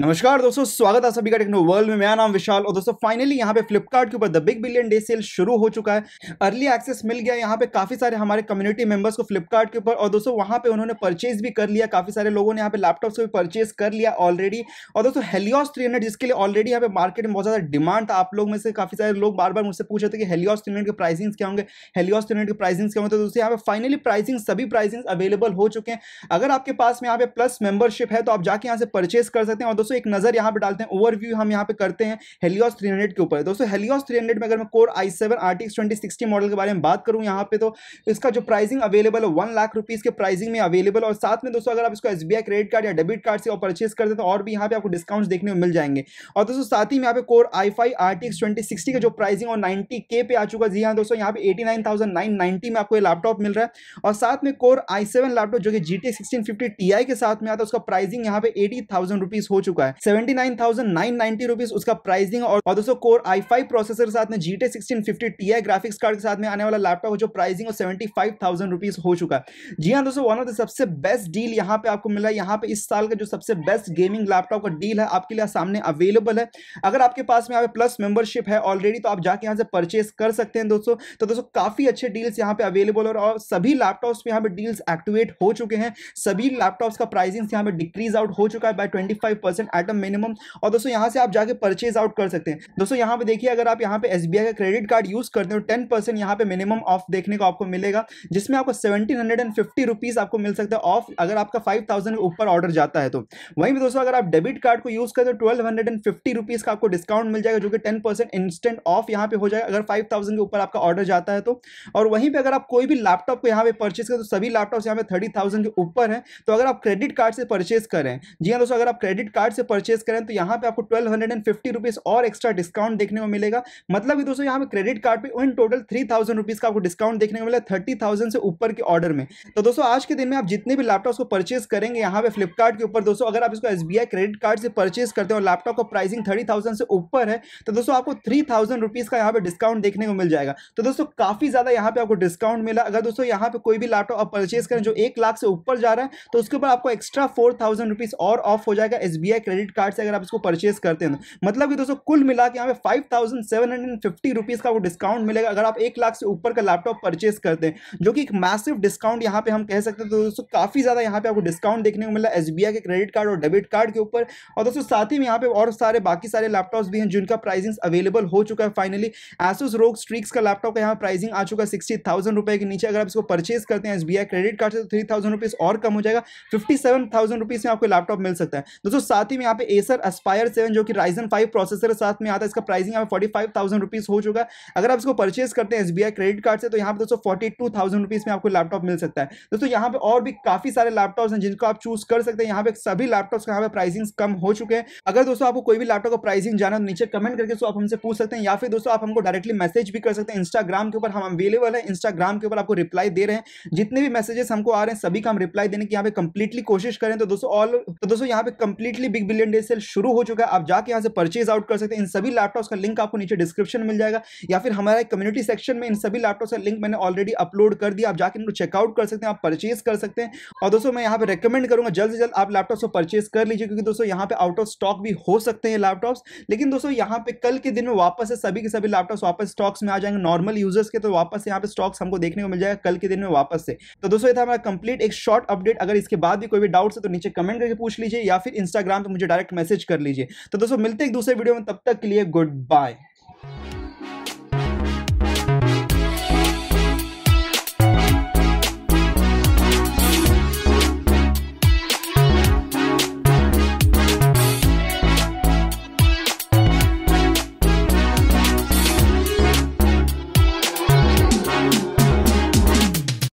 नमस्कार दोस्तों स्वागत है सभी का टेक्नो वर्ल्ड में मेरा नाम विशाल और दोस्तों फाइनली यहाँ पे फ्लिपकार्ट के ऊपर the big billion day sale शुरू हो चुका है अर्ली एक्सेस मिल गया यहाँ पे काफी सारे हमारे कम्युनिटी मेंबर्स को फ्लिपकार्ट के ऊपर और दोस्तों वहाँ पे उन्होंने परचेज भी कर लिया काफी सारे लोगों ने यहाँ पे से भी परचेज कर लिया ऑलरेडी और दोस्तों हेलियॉस थ्री जिसके लिए ऑलरेडी यहाँ पे मार्केट में बहुत ज्यादा डिमांड था आप लोग में से काफी सारे लोग बार बार मुझसे पूछ रहे थे कि हेलियॉस थ्री के प्राइसिंग क्या होंगे हेलियॉस थ्री के प्राइसिंग क्या होंगे तो दोस्तों यहाँ पे फाइनली प्राइसिंग सभी प्राइसिंग अवेलेबल हो चुके हैं अगर आपके पास में यहाँ पे प्लस मेंबरशिप है तो आप जाके यहाँ से परचेज कर सकते हैं और दोस्तों एक नजर यहाँ पे डालते हैं ओवरव्यू हम यहाँ पे करते हैं हेलियोस थ्री के ऊपर दोस्तों हेलियोस 300 में अगर मैं core I seven R T model के बारे में बात करूँ यहाँ पे तो इसका जो प्राइसिंग अवेलेबल है वन लाख रुपीज़ के प्राइसिंग में अवेलेबल और साथ में दोस्तों अगर आप इसको एस क्रेडिट कार्ड या डेबिट कार्ड से और परचेज करते हैं तो और भी यहाँ पे आपको डिस्काउंट देखने को मिल जाएंगे और दोस्तों साथ ही यहाँ पे core I five R T का जो प्राइसिंग और नाइनटी पे आ चुका जी हाँ दोस्तों यहाँ पे एटी में आपको ये लैपटॉप मिल रहा है और साथ में कोर आई सेवन लैपटॉप जो कि जी टी सिक्सटीन के साथ में आता है उसका प्राइसिंग यहाँ पे एटी थाउजेंड हो चुका चुका है सेवेंटी नाइन उसका प्राइसिंग और, दोस्तों कोर आई फाइव प्रोसेसर साथ में GT sixteen fifty T I graphics card के साथ में आने वाला लैपटॉप जो प्राइसिंग और सेवेंटी फाइव थाउजेंड रुपीज हो चुका है जी हाँ दोस्तों वन ऑफ द सबसे बेस्ट डील यहाँ पे आपको मिला है यहाँ पे इस साल का जो सबसे बेस्ट गेमिंग लैपटॉप का डील है आपके लिए सामने अवेलेबल है अगर आपके पास में यहाँ पे प्लस मेंबरशिप है ऑलरेडी तो आप जाके यहाँ से परचेस कर सकते हैं दोस्तों तो दोस्तों काफी अच्छे डील्स यहाँ पे अवेलेबल और, और सभी लैपटॉप्स पे यहाँ पे डील्स एक्टिवेट हो चुके हैं सभी लैपटॉप्स का प्राइसिंग यहाँ पे डिक्रीज आउट हो चुका है by twenty percent item minimum और दोस्तों यहाँ से आप जाके परचेज आउट कर सकते हैं दोस्तों यहाँ पे देखिए अगर आप यहाँ पे एस का क्रेडिट कार्ड यूज़ करते हो टेन परसेंट यहाँ पे मिनिमम ऑफ देखने को आपको मिलेगा जिसमें आपको seventeen hundred and fifty rupees आपको मिल सकता है ऑफ अगर आपका फाइव थाउजेंड ऊपर ऑर्डर जाता है तो वहीं दोस्तों अगर आप डेबिट कार्ड को यूज़ करते हो twelve hundred and fifty rupees का आपको डिस्काउंट मिल जाएगा जो कि टेन परसेंट इंस्टेंट ऑफ यहाँ पे हो जाएगा अगर फाइव थाउजेंड के ऊपर आपका ऑर्डर जाता है तो और वहीं पर अगर आप कोई भी लैपटॉप को यहाँ पे परचेज करें तो सभी लैपटॉप यहाँ पे थर्टी के ऊपर है तो अगर आप क्रेडिट कार्ड से परचेज करें जी हाँ दोस्तों अगर आप क्रेडिट कार्ड से परचेज करें तो यहाँ पे आपको twelve hundred and fifty rupees और एक्स्ट्रा डिस्काउंट देखने को मिलेगा मतलब कि दोस्तों यहाँ पे क्रेडिट कार्ड पे in total three thousand rupees का आपको डिस्काउंट देखने को मिलेगा थर्टी थाउजेंड से ऊपर के ऑर्डर में तो दोस्तों आज के दिन में आप जितने भी लैपटॉप को परचेज करेंगे यहाँ पे फ्लिपकार्ट के ऊपर दोस्तों अगर आप इसको एस क्रेडिट कार्ड से परचेज करते हैं और लैपटॉप का प्राइसिंग थर्टी से ऊपर है तो दोस्तों आपको थ्री थाउजेंड रुपीज़ का यहाँ पे डिस्काउंट देखने को मिल जाएगा तो दोस्तों काफ़ी ज़्यादा यहाँ पे आपको डिस्काउंट मिला अगर दोस्तों यहाँ पे कोई भी लैपटॉप आप परचेज करें जो एक लाख से ऊपर जा रहा है तो उसके ऊपर आपको एक्स्ट्रा फोर थाउजेंड रुपीज़ और ऑफ हो जाएगा एस क्रेडिट कार्ड से अगर आप इसको परचेस करते हैं मतलब कि दोस्तों कुल मिला के यहाँ पे five thousand seven hundred fifty rupees का वो डिस्काउंट मिलेगा अगर आप एक लाख से ऊपर का लैपटॉप परचेस करते हैं जो कि एक मैसिव डिस्काउंट यहाँ पे हम कह सकते हैं तो दोस्तों काफ़ी ज़्यादा यहाँ पे आपको डिस्काउंट देखने को मिला एस के क्रेडिट कार्ड और डेबिट कार्ड के ऊपर और दोस्तों साथ ही में यहाँ पे और सारे बाकी सारे लैपटॉप भी हैं जिनका प्राइसिंग अवेलेबल हो चुका है फाइनली एसोस रोग स्ट्रीक्स का लैपटॉप का यहाँ प्राइसिंग आ चुका है सिक्सटी थाउजेंड रुपए के नीचे अगर आप इसको परचेस करते हैं एस क्रेडिट कार्ड से तो थ्री थाउजेंड रुपीज़ और कम हो जाएगा फिफ्टी सेवन थाउजेंड रुपीज़ में आपको लैपटॉप मिल सकता है दोस्तों साथ ही में यहाँ पे एसर अस्पायर सेवन जो कि राइजन फाइव प्रोसेसर के साथ में आता है इसका प्राइसिंग यहाँ पे फोर्टी फाइव थाउजेंड रुपीज़ हो चुका है अगर आप इसको परचेज करते हैं एसबीआई क्रेडिट कार्ड से तो यहाँ पे दोस्तों फोर्टी टू थाउजेंड रुपीज़ में आपको लैपटॉप मिल सकता है दोस्तों यहाँ पे और भी काफ़ी सारे लैपटॉप्स हैं जिनको आप चूज कर सकते हैं यहाँ पे सभी लैपटॉप्स का यहाँ पे प्राइसिंग कम हो चुके हैं अगर दोस्तों आपको कोई भी लैपटॉप का प्राइसिंग जाना तो नीचे कमेंट करके सो तो आप हमसे पूछ सकते हैं या फिर दोस्तों आप हमको डायरेक्टली मैसेज भी कर सकते हैं इंस्टाग्राम के ऊपर हम अवेलेबल है इंस्टाग्राम के ऊपर आपको रिप्लाई दे रहे हैं जितने भी मैसेजेस हमको आ रहे हैं सभी का हम रिप्लाई देने की यहाँ पे कंप्लीटली कोशिश करें तो दोस्तों ऑल तो दोस्तों यहाँ पे कंप्लीटली बिग एक बिलियन डे सेल शुरू हो चुका है आप जाके यहाँ से परचेज आउट कर सकते हैं इन सभी लैपटॉप्स का लिंक आपको नीचे डिस्क्रिप्शन मिल जाएगा या फिर हमारे कम्युनिटी सेक्शन में इन सभी लैपटॉप्स का लिंक मैंने ऑलरेडी अपलोड कर दिया आप जाकर इनको चेकआउट कर सकते हैं आप परचेज कर सकते हैं और दोस्तों मैं यहाँ पर रिकमेंड करूँगा जल्द से जल्द आप लैपटॉप्स को परचेज कर लीजिए क्योंकि दोस्तों यहाँ पे आउट ऑफ स्टॉक भी हो सकते हैं लैपटॉप्स लेकिन दोस्तों यहाँ पे कल के दिन में वापस से सभी के सभी लैपटॉप्स वापस स्टॉक्स में आ जाएंगे नॉर्मल यूजर्स के तो वापस यहाँ पर स्टॉक्स हमको देखने को मिल जाएगा कल के दिन में वापस से तो दोस्तों ये था हमारा कंप्लीट एक शॉर्ट अपडेट अगर इसके बाद भी कोई भी डाउट्स है तो नीचे कमेंट करके पूछ लीजिए या फिर इंस्टाग्राम तो मुझे डायरेक्ट मैसेज कर लीजिए तो दोस्तों मिलते एक दूसरे वीडियो में तब तक के लिए गुड बाय